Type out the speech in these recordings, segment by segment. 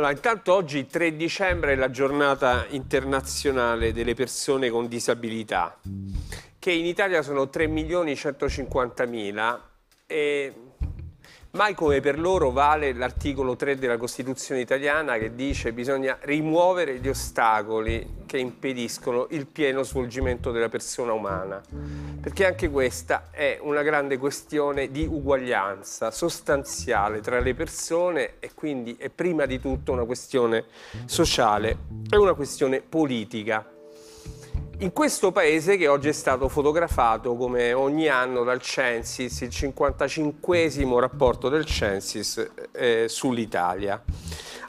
Allora, intanto oggi 3 dicembre è la giornata internazionale delle persone con disabilità, che in Italia sono 3.150.000 e mai come per loro vale l'articolo 3 della Costituzione italiana che dice che bisogna rimuovere gli ostacoli che impediscono il pieno svolgimento della persona umana, perché anche questa è una grande questione di uguaglianza sostanziale tra le persone e quindi è prima di tutto una questione sociale, è una questione politica. In questo paese che oggi è stato fotografato come ogni anno dal Censis, il 55 rapporto del Censis eh, sull'Italia.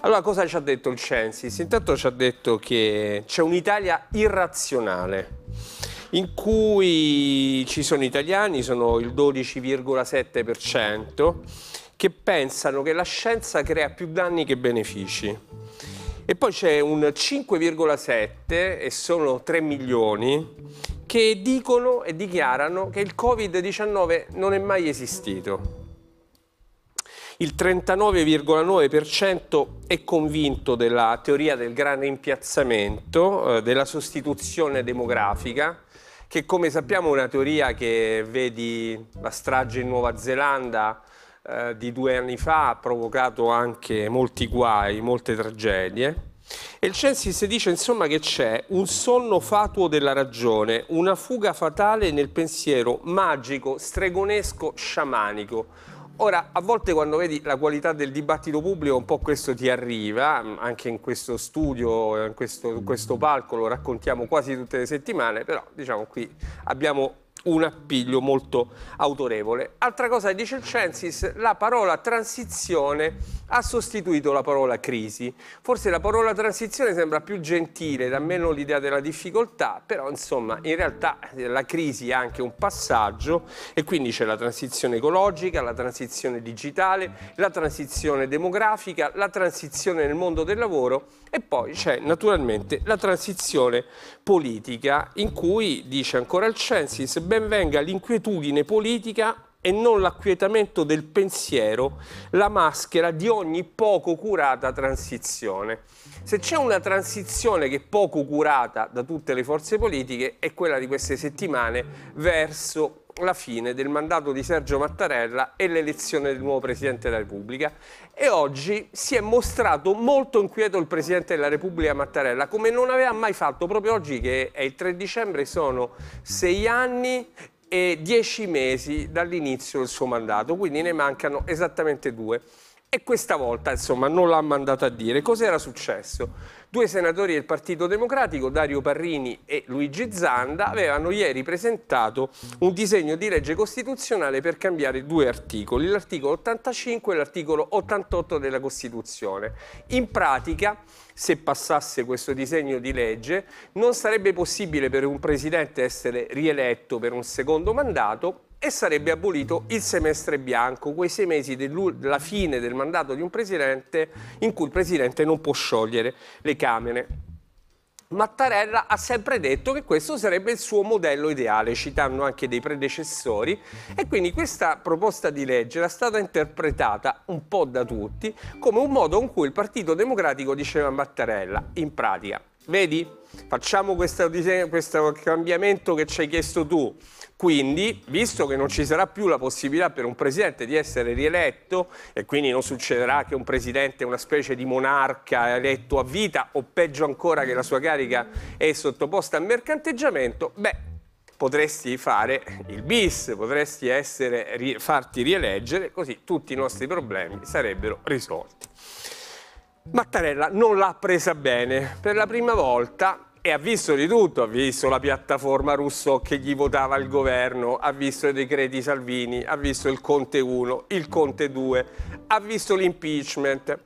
Allora cosa ci ha detto il Censis? Intanto ci ha detto che c'è un'Italia irrazionale in cui ci sono italiani, sono il 12,7%, che pensano che la scienza crea più danni che benefici e poi c'è un 5,7 e sono 3 milioni che dicono e dichiarano che il Covid-19 non è mai esistito. Il 39,9% è convinto della teoria del grande impiazzamento, eh, della sostituzione demografica, che come sappiamo è una teoria che vedi la strage in Nuova Zelanda, eh, di due anni fa ha provocato anche molti guai, molte tragedie. E il Censis dice insomma che c'è un sonno fatuo della ragione, una fuga fatale nel pensiero magico, stregonesco, sciamanico. Ora, a volte quando vedi la qualità del dibattito pubblico un po' questo ti arriva, mm, anche in questo studio, in questo, in questo palco lo raccontiamo quasi tutte le settimane, però diciamo qui abbiamo un appiglio molto autorevole. Altra cosa dice il Censis, la parola transizione ha sostituito la parola crisi. Forse la parola transizione sembra più gentile, da meno l'idea della difficoltà, però insomma in realtà eh, la crisi è anche un passaggio e quindi c'è la transizione ecologica, la transizione digitale, la transizione demografica, la transizione nel mondo del lavoro e poi c'è naturalmente la transizione politica in cui dice ancora il Censis ben venga l'inquietudine politica e non l'acquietamento del pensiero, la maschera di ogni poco curata transizione. Se c'è una transizione che è poco curata da tutte le forze politiche è quella di queste settimane verso la fine del mandato di Sergio Mattarella e l'elezione del nuovo Presidente della Repubblica e oggi si è mostrato molto inquieto il Presidente della Repubblica Mattarella come non aveva mai fatto proprio oggi che è il 3 dicembre sono sei anni e dieci mesi dall'inizio del suo mandato quindi ne mancano esattamente due. E questa volta, insomma, non l'ha mandato a dire. Cos'era successo? Due senatori del Partito Democratico, Dario Parrini e Luigi Zanda, avevano ieri presentato un disegno di legge costituzionale per cambiare due articoli, l'articolo 85 e l'articolo 88 della Costituzione. In pratica, se passasse questo disegno di legge, non sarebbe possibile per un presidente essere rieletto per un secondo mandato e sarebbe abolito il semestre bianco, quei sei mesi della fine del mandato di un presidente in cui il presidente non può sciogliere le Camere. Mattarella ha sempre detto che questo sarebbe il suo modello ideale, citando anche dei predecessori, e quindi questa proposta di legge era stata interpretata un po' da tutti come un modo in cui il Partito Democratico diceva Mattarella, in pratica, Vedi? Facciamo questo, questo cambiamento che ci hai chiesto tu. Quindi, visto che non ci sarà più la possibilità per un presidente di essere rieletto, e quindi non succederà che un presidente è una specie di monarca eletto a vita, o peggio ancora che la sua carica è sottoposta a mercanteggiamento, beh, potresti fare il bis, potresti essere, farti rieleggere, così tutti i nostri problemi sarebbero risolti. Mattarella non l'ha presa bene. Per la prima volta e ha visto di tutto, ha visto la piattaforma russo che gli votava il governo, ha visto i decreti Salvini, ha visto il Conte 1, il Conte 2, ha visto l'impeachment.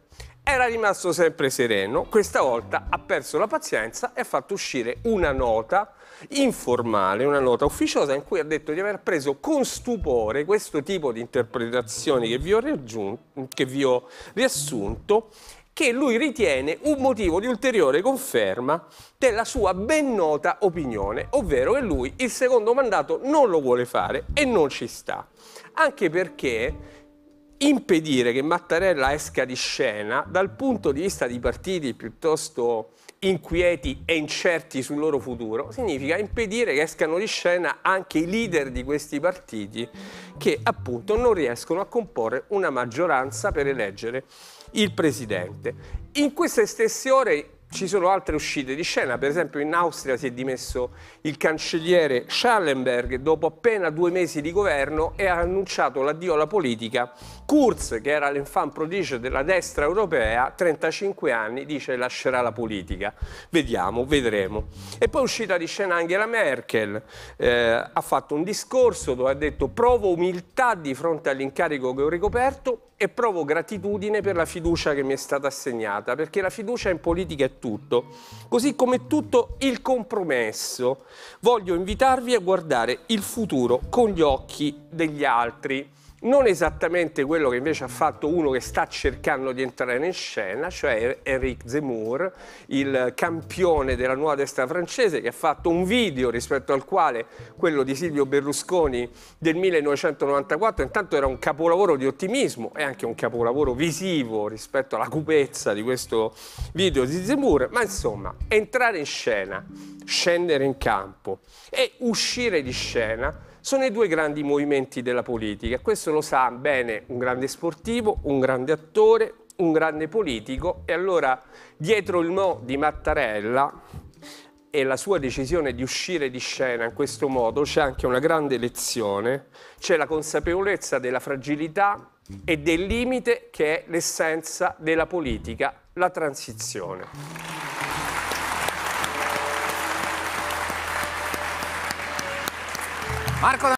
Era rimasto sempre sereno, questa volta ha perso la pazienza e ha fatto uscire una nota informale, una nota ufficiosa in cui ha detto di aver preso con stupore questo tipo di interpretazioni che vi ho, che vi ho riassunto che lui ritiene un motivo di ulteriore conferma della sua ben nota opinione, ovvero che lui il secondo mandato non lo vuole fare e non ci sta. Anche perché impedire che Mattarella esca di scena dal punto di vista di partiti piuttosto inquieti e incerti sul loro futuro, significa impedire che escano di scena anche i leader di questi partiti che appunto non riescono a comporre una maggioranza per eleggere il Presidente. In queste stesse ore ci sono altre uscite di scena, per esempio in Austria si è dimesso il cancelliere Schallenberg dopo appena due mesi di governo e ha annunciato l'addio alla politica. Kurz, che era l'enfant prodigio della destra europea, 35 anni, dice lascerà la politica. Vediamo, vedremo. E poi è uscita di scena Angela Merkel, eh, ha fatto un discorso dove ha detto provo umiltà di fronte all'incarico che ho ricoperto e provo gratitudine per la fiducia che mi è stata assegnata, perché la fiducia in politica è tutto, così come tutto il compromesso. Voglio invitarvi a guardare il futuro con gli occhi degli altri non esattamente quello che invece ha fatto uno che sta cercando di entrare in scena, cioè Eric Zemmour, il campione della nuova destra francese, che ha fatto un video rispetto al quale quello di Silvio Berlusconi del 1994 intanto era un capolavoro di ottimismo e anche un capolavoro visivo rispetto alla cupezza di questo video di Zemmour, ma insomma, entrare in scena, scendere in campo e uscire di scena sono i due grandi movimenti della politica. Questo lo sa bene un grande sportivo, un grande attore, un grande politico e allora dietro il no di Mattarella e la sua decisione di uscire di scena in questo modo c'è anche una grande lezione, c'è la consapevolezza della fragilità e del limite che è l'essenza della politica, la transizione. Marco